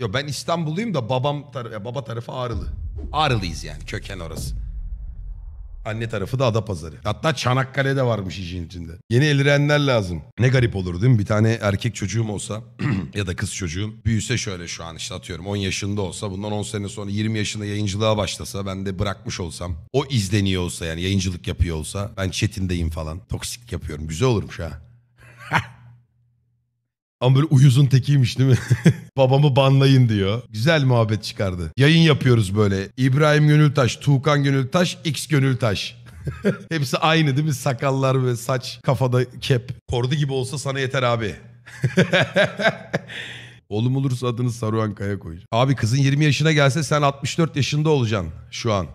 Yo ben İstanbulluyum da babam tar baba tarafı Ağrılı. Ağrılıyız yani köken orası. Anne tarafı da Adapazarı. Hatta Çanakkale'de varmış işin içinde. Yeni elirenler lazım. Ne garip olur değil mi? Bir tane erkek çocuğum olsa ya da kız çocuğum büyüse şöyle şu an işte atıyorum 10 yaşında olsa bundan 10 sene sonra 20 yaşında yayıncılığa başlasa ben de bırakmış olsam o izleniyor olsa yani yayıncılık yapıyor olsa ben Çetin'deyim falan toksik yapıyorum. Güzel olurmuş ha. Ama böyle uyuzun tekiymiş değil mi? Babamı banlayın diyor. Güzel muhabbet çıkardı. Yayın yapıyoruz böyle. İbrahim Gönültaş, Tuğkan Gönültaş, X Gönültaş. Hepsi aynı değil mi? Sakallar ve saç, kafada kep. Kordu gibi olsa sana yeter abi. Oğlum olursa adını Saruhan Kaya koyacağım. Abi kızın 20 yaşına gelse sen 64 yaşında olacaksın şu an.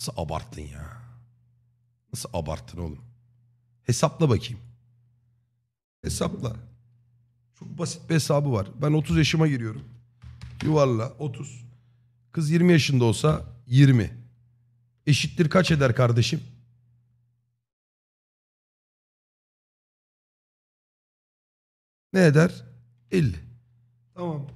Nasıl abarttın ya? Nasıl abarttın oğlum? Hesapla bakayım. Hesapla. Çok basit bir hesabı var. Ben 30 yaşıma giriyorum. Yuvarla 30. Kız 20 yaşında olsa 20. Eşittir kaç eder kardeşim? Ne eder? 50. Tamam.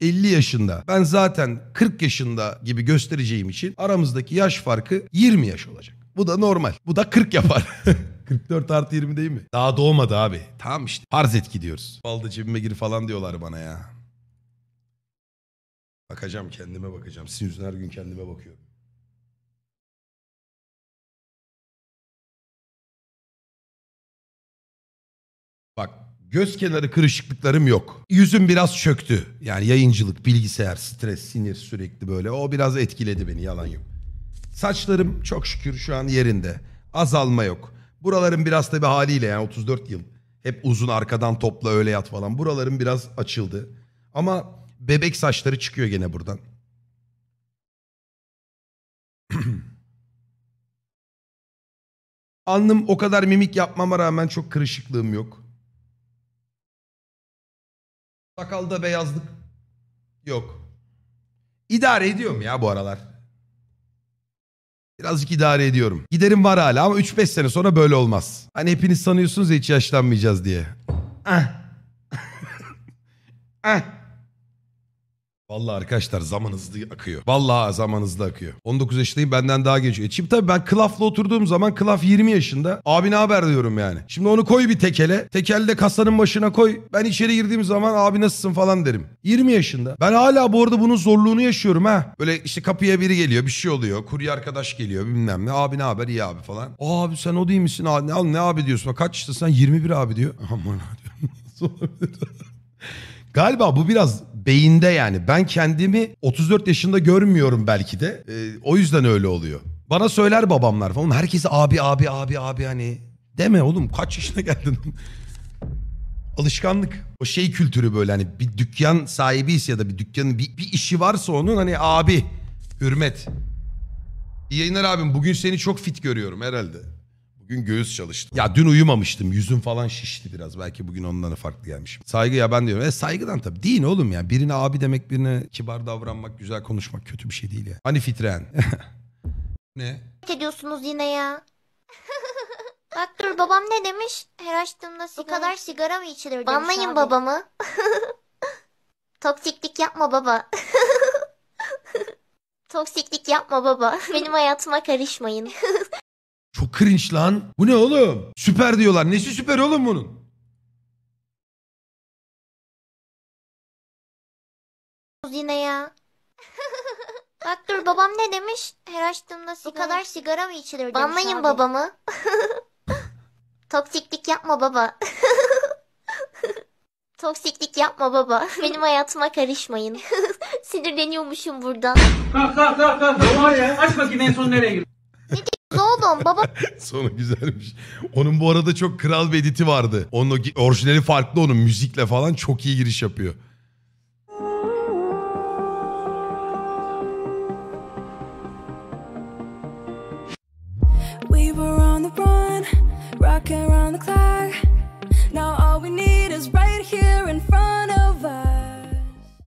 50 yaşında ben zaten 40 yaşında gibi göstereceğim için aramızdaki yaş farkı 20 yaş olacak. Bu da normal. Bu da 40 yapar. 44 artı 20 değil mi? Daha doğmadı abi. Tamam işte. Arz etki diyoruz. Balda cebime gir falan diyorlar bana ya. Bakacağım kendime bakacağım. Sizin yüzünden her gün kendime bakıyorum. Bak göz kenarı kırışıklıklarım yok. Yüzüm biraz çöktü. Yani yayıncılık, bilgisayar, stres, sinir sürekli böyle. O biraz etkiledi beni yalan yok. Saçlarım çok şükür şu an yerinde. Azalma yok. Buraların biraz da bir haliyle yani 34 yıl. Hep uzun arkadan topla öyle yat falan. Buraların biraz açıldı. Ama bebek saçları çıkıyor gene buradan. Alnım o kadar mimik yapmama rağmen çok kırışıklığım yok. Sakalda beyazlık yok. İdare ediyorum ya bu aralar. Birazcık idare ediyorum. Giderim var hala ama 3-5 sene sonra böyle olmaz. Hani hepiniz sanıyorsunuz ya hiç yaşlanmayacağız diye. Ah. ah. Vallahi arkadaşlar zaman hızlı akıyor. Vallahi zaman hızlı akıyor. 19 yaşındayım benden daha geç. E şimdi tabii ben Klaf'la oturduğum zaman Klaf 20 yaşında. Abi ne haber diyorum yani. Şimdi onu koy bir tekele. Tekelde kasanın başına koy. Ben içeri girdiğim zaman abi nasılsın falan derim. 20 yaşında. Ben hala bu arada bunun zorluğunu yaşıyorum ha. Böyle işte kapıya biri geliyor bir şey oluyor. Kurye arkadaş geliyor bilmem ne. Abi ne haber iyi abi falan. O abi sen o değil misin? Abi, ne, ne abi diyorsun? Kaç sen? 21 abi diyor. Aman diyorum. Galiba bu biraz beyinde yani. Ben kendimi 34 yaşında görmüyorum belki de. E, o yüzden öyle oluyor. Bana söyler babamlar falan. Herkese abi abi abi abi hani deme oğlum kaç yaşına geldin? Alışkanlık. O şey kültürü böyle hani bir dükkan sahibiyse ya da bir dükkanın bir, bir işi varsa onun hani abi hürmet. İyi yayınlar abim bugün seni çok fit görüyorum herhalde. Bugün göğüs çalıştım. Ya dün uyumamıştım. Yüzüm falan şişti biraz. Belki bugün ondan farklı gelmişim. Saygı ya ben diyorum. E saygıdan tabii. Değil oğlum ya. Birine abi demek birine kibar davranmak, güzel konuşmak kötü bir şey değil ya. Hani fitren. ne? Ne ediyorsunuz yine ya? Bak dur babam ne demiş? Her açtığımda sigara... Bu kadar sigara mı içilir demiş Banlayın abi. babamı. Toksiklik yapma baba. Toksiklik yapma baba. Benim hayatıma karışmayın. Çok cringe lan. Bu ne oğlum? Süper diyorlar. Nesi süper oğlum bunun? yine ya. Bak dur babam ne demiş? Her açtığımda Bu kadar sigara mı içilir demiş Banlayın abi. babamı. Toksiklik yapma baba. Toksiklik yapma baba. Benim hayatıma karışmayın. Sinirleniyormuşum buradan. Kalk kalk kalk kalk. Ne var ya? Aç bakayım en son nereye gidiyor oğlum baba. Sonu güzelmiş. Onun bu arada çok kral bir editi vardı. Onun orijinali farklı onun müzikle falan çok iyi giriş yapıyor. We were on the run, rocking around the clock. Now